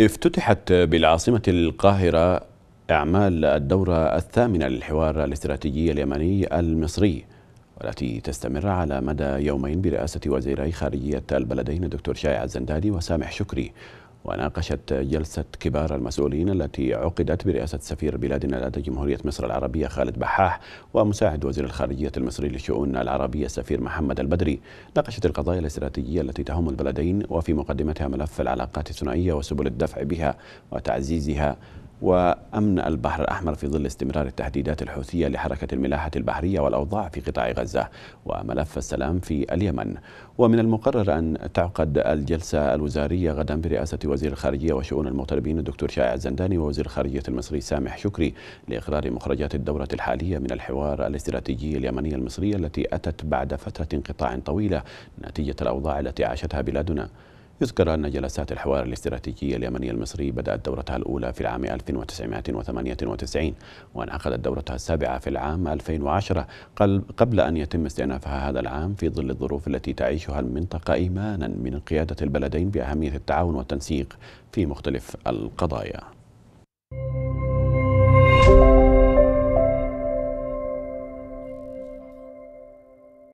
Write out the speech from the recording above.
افتتحت بالعاصمة القاهرة أعمال الدورة الثامنة للحوار الاستراتيجي اليمني المصري والتي تستمر على مدى يومين برئاسة وزيري خارجية البلدين الدكتور شايع الزندادي وسامح شكري وناقشت جلسة كبار المسؤولين التي عقدت برئاسة سفير بلادنا لدى جمهورية مصر العربية خالد بحاح ومساعد وزير الخارجية المصري للشؤون العربية السفير محمد البدري ناقشت القضايا الاستراتيجية التي تهم البلدين وفي مقدمتها ملف العلاقات الثنائية وسبل الدفع بها وتعزيزها وأمن البحر الأحمر في ظل استمرار التهديدات الحوثية لحركة الملاحة البحرية والأوضاع في قطاع غزة وملف السلام في اليمن ومن المقرر أن تعقد الجلسة الوزارية غدا برئاسة وزير الخارجية وشؤون المغتربين الدكتور شائع الزنداني ووزير الخارجية المصري سامح شكري لإقرار مخرجات الدورة الحالية من الحوار الاستراتيجي اليمني المصري التي أتت بعد فترة انقطاع طويلة نتيجة الأوضاع التي عاشتها بلادنا يذكر أن جلسات الحوار الاستراتيجي اليمني المصري بدأت دورتها الأولى في العام 1998 وانعقدت دورتها السابعة في العام 2010 قبل أن يتم استئنافها هذا العام في ظل الظروف التي تعيشها المنطقة إيمانا من قيادة البلدين بأهمية التعاون والتنسيق في مختلف القضايا